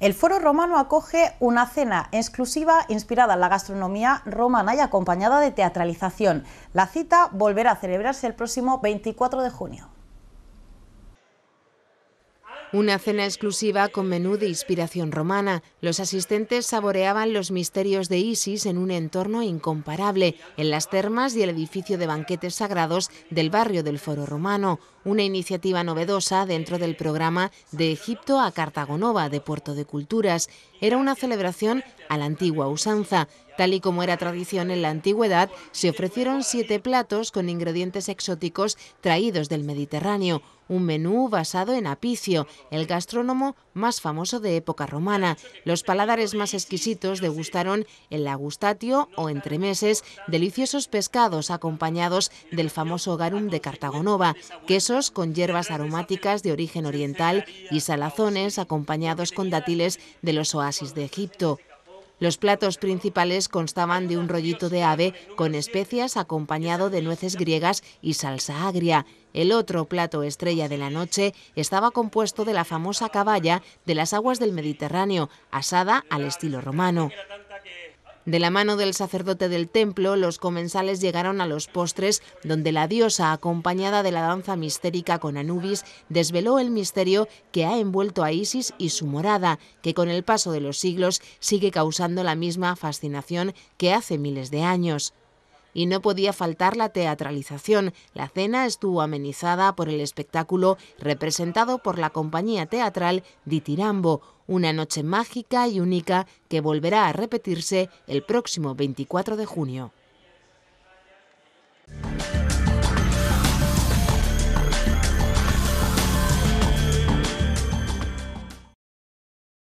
El Foro Romano acoge una cena exclusiva inspirada en la gastronomía romana y acompañada de teatralización. La cita volverá a celebrarse el próximo 24 de junio. Una cena exclusiva con menú de inspiración romana. Los asistentes saboreaban los misterios de Isis en un entorno incomparable, en las termas y el edificio de banquetes sagrados del barrio del Foro Romano, una iniciativa novedosa dentro del programa de Egipto a Cartagonova de Puerto de Culturas. Era una celebración a la antigua usanza, tal y como era tradición en la antigüedad, se ofrecieron siete platos con ingredientes exóticos traídos del Mediterráneo, un menú basado en Apicio, el gastrónomo más famoso de época romana. Los paladares más exquisitos degustaron el lagustatio o entremeses, deliciosos pescados acompañados del famoso garum de Cartagonova, quesos con hierbas aromáticas de origen oriental y salazones acompañados con dátiles de los oasis de Egipto. Los platos principales constaban de un rollito de ave con especias acompañado de nueces griegas y salsa agria. El otro plato estrella de la noche estaba compuesto de la famosa caballa de las aguas del Mediterráneo, asada al estilo romano. De la mano del sacerdote del templo, los comensales llegaron a los postres, donde la diosa, acompañada de la danza mistérica con Anubis, desveló el misterio que ha envuelto a Isis y su morada, que con el paso de los siglos sigue causando la misma fascinación que hace miles de años y no podía faltar la teatralización. La cena estuvo amenizada por el espectáculo representado por la compañía teatral Ditirambo, una noche mágica y única que volverá a repetirse el próximo 24 de junio.